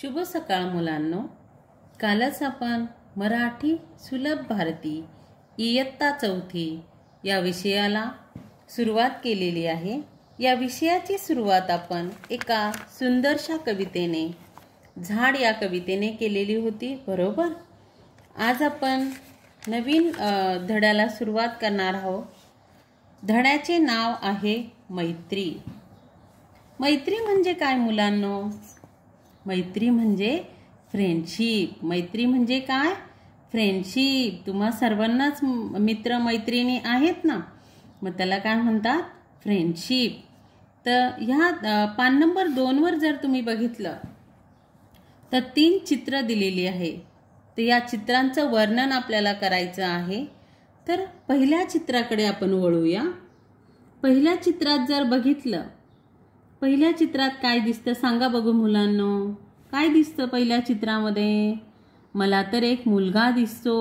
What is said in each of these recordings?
शुभ सकाळ मुलांनो कालच आपण मराठी सुलभ भारती इयत्ता चौथी या विषयाला सुरुवात केलेली आहे या विषयाची सुरुवात आपण एका सुंदरशा कवितेने झाड या कवितेने केलेली होती बरोबर आज आपण नवीन धड्याला सुरुवात करणार आहोत धड्याचे नाव आहे मैत्री मैत्री म्हणजे काय मुलांनो मैत्री म्हणजे फ्रेंडशिप मैत्री म्हणजे काय फ्रेंडशिप तुम्हा सर्वांनाच मित्र मैत्रिणी आहेत ना मग त्याला काय म्हणतात फ्रेंडशिप तर ह्या पान नंबर दोनवर जर तुम्ही बघितलं तर तीन चित्र दिलेली आहे तर या चित्रांचं वर्णन आपल्याला करायचं आहे तर पहिल्या चित्राकडे आपण वळूया पहिल्या चित्रात जर बघितलं पहिल्या चित्रात काय दिसतं सांगा बघू मुलांनो काय दिसतं पहिल्या चित्रामध्ये मला तर एक मुलगा दिसतो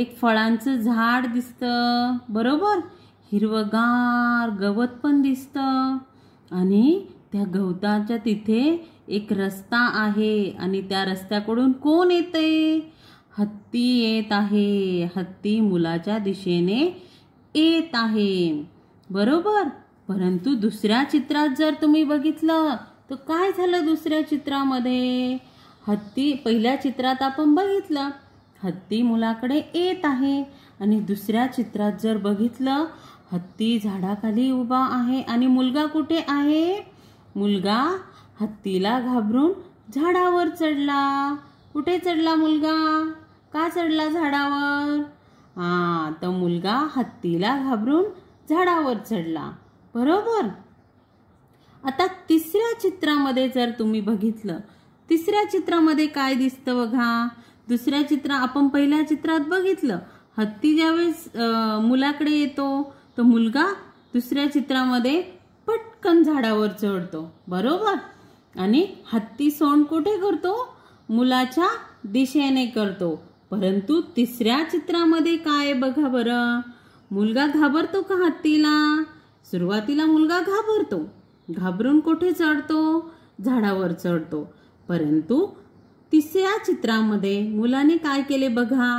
एक फळांचं झाड दिसतं बरोबर हिरवगार गवत पण दिसतं आणि त्या गवताच्या तिथे एक रस्ता आहे आणि त्या रस्त्याकडून कोण येतंय हत्ती येत आहे हत्ती मुलाच्या दिशेने येत आहे बरोबर परंतु दुसऱ्या चित्रात जर तुम्ही बघितलं तर काय झालं दुसऱ्या चित्रामध्ये हत्ती पहिल्या चित्रात आपण बघितलं हत्ती मुलाकडे येत आहे आणि दुसऱ्या चित्रात जर बघितलं हत्ती झाडाखाली उभा आहे आणि मुलगा कुठे आहे मुलगा हत्तीला घाबरून झाडावर चढला कुठे चढला मुलगा का चढला झाडावर हा तर मुलगा हत्तीला घाबरून झाडावर चढला बरोबर आता तिसऱ्या चित्रामध्ये जर तुम्ही बघितलं तिसऱ्या चित्रामध्ये काय दिसतं बघा दुसऱ्या चित्र आपण पहिल्या चित्रात बघितलं हत्ती ज्यावेळेस मुलाकडे येतो तो मुलगा दुसऱ्या चित्रामध्ये पटकन झाडावर चढतो बरोबर आणि हत्ती सोंड कुठे करतो मुलाच्या दिशेने करतो परंतु तिसऱ्या चित्रामध्ये काय बघा बरं मुलगा घाबरतो का हत्तीला सुरुवातीला मुलगा घाबरतो घाबरून कोठे चढतो झाडावर चढतो परंतु तिसऱ्या चित्रामध्ये मुलाने काय केले बघा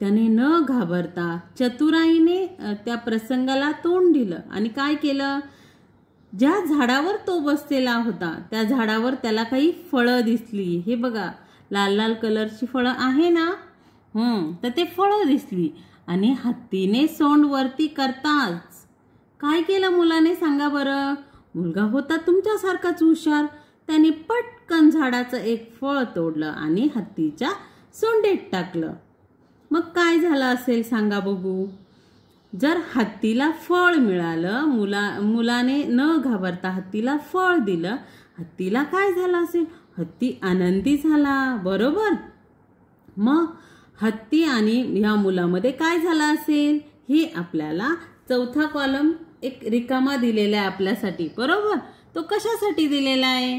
त्याने न घाबरता चतुराईने त्या प्रसंगाला तोंड दिलं आणि काय केलं ज्या झाडावर तो बसलेला होता त्या झाडावर त्याला काही फळं दिसली हे बघा लाल लाल कलरची फळं आहे ना हम्म तर ते फळं दिसली आणि हत्तीने सोंड वरती करताच काय केलं मुलाने सांगा बरं मुलगा होता तुमच्यासारखाच हुशार त्याने पटकन झाडाचं एक फळ तोडलं आणि हत्तीच्या सोंडेत टाकलं मग काय झालं असेल सांगा बघू जर हत्तीला फळ मिळालं मुला मुलाने न घाबरता हत्तीला फळ दिलं हत्तीला काय झालं असेल हत्ती आनंदी झाला बरोबर मग हत्ती आणि ह्या मुलामध्ये काय झालं असेल हे आपल्याला चौथा कॉलम एक रिकामा दिलेला आहे आपल्यासाठी बरोबर तो कशासाठी दिलेला आहे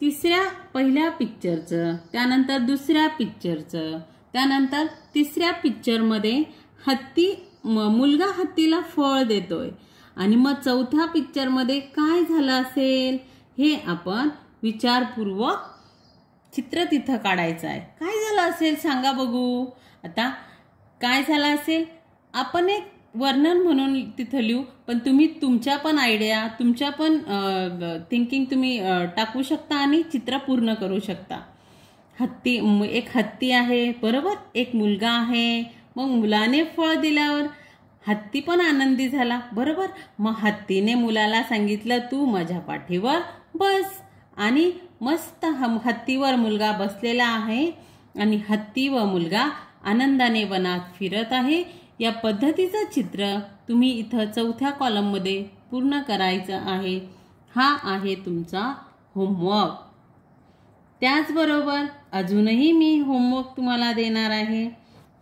तिसऱ्या पहिल्या पिक्चरचं त्यानंतर दुसऱ्या पिक्चरचं त्यानंतर तिसऱ्या पिक्चरमध्ये हत्ती मुलगा हत्तीला फळ देतोय आणि मग चौथ्या पिक्चरमध्ये काय झालं असेल हे आपण विचारपूर्वक चित्र तिथं काढायचं आहे काय झालं असेल सांगा बघू आता काय झालं असेल आपण एक वर्णन म्हणून तिथं लिहू पण तुम्ही तुमच्या पण आयडिया तुमच्या पण थिंकिंग तुम्ही टाकू शकता आणि चित्र पूर्ण करू शकता हत्ती एक हत्ती आहे बरोबर एक मुलगा आहे मग मुलाने फळ दिल्यावर हत्ती पण आनंदी झाला बरोबर मग हत्तीने मुलाला सांगितलं तू माझ्या पाठीवर बस आणि मस्त हम हत्तीवर मुलगा बसलेला आहे आणि हत्ती व मुलगा आनंदाने वनात फिरत आहे या पद्धतीचं चित्र तुम्ही इथं चौथ्या कॉलममध्ये पूर्ण करायचं आहे हा आहे तुमचा होमवर्क त्याचबरोबर अजूनही मी होमवर्क तुम्हाला देणार आहे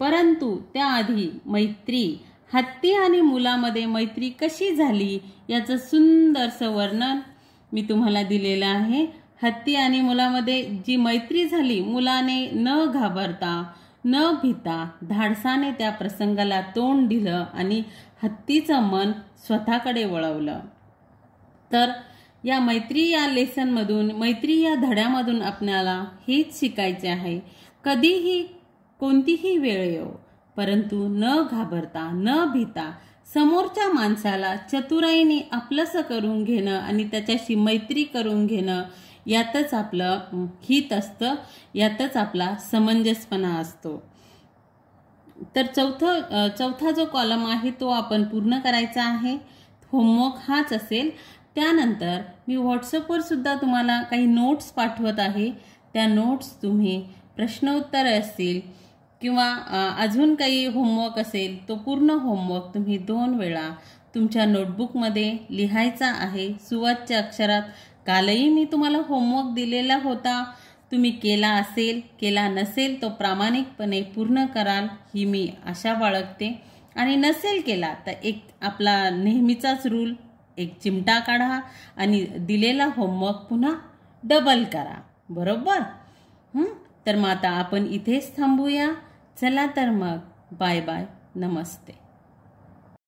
परंतु त्याआधी मैत्री हत्ती आणि मुलामध्ये मैत्री कशी झाली याचं सुंदरसं वर्णन मी तुम्हाला दिलेलं आहे हत्ती आणि मुलामध्ये जी मैत्री झाली मुलाने न घाबरता न भीता धाडसाने त्या प्रसंगाला तोंड दिलं आणि हत्तीचं मन स्वतःकडे वळवलं तर या मैत्री या लेसनमधून मैत्री या धड्यामधून आपल्याला हेच शिकायचे आहे कधीही कोणतीही वेळ येऊ परंतु न घाबरता न भीता समोरच्या माणसाला चतुराईने आपलंसं करून घेणं आणि त्याच्याशी मैत्री करून घेणं यातच आपलं हित असतं यातच आपला समंजसपणा असतो तर चौथं चौथा जो कॉलम आहे तो आपण पूर्ण करायचा आहे होमवर्क हाच असेल त्यानंतर मी व्हॉट्सअपवर सुद्धा तुम्हाला काही नोट्स पाठवत आहे त्या नोट्स तुम्ही प्रश्न उत्तर असतील किंवा अजून काही होमवर्क असेल तो पूर्ण होमवर्क तुम्ही दोन वेळा तुमच्या नोटबुकमध्ये लिहायचा आहे सुवाच्य अक्षरात कालही मी तुम्हाला होमवर्क दिलेला होता तुम्ही केला असेल केला नसेल तो प्रामाणिकपणे पूर्ण कराल ही मी आशा बाळगते आणि नसेल केला तर एक आपला नेहमीचाच रूल एक चिमटा काढा आणि दिलेला होमवर्क पुन्हा डबल करा बरोबर तर मग आता आपण इथेच थांबूया चला तर मग बाय बाय नमस्ते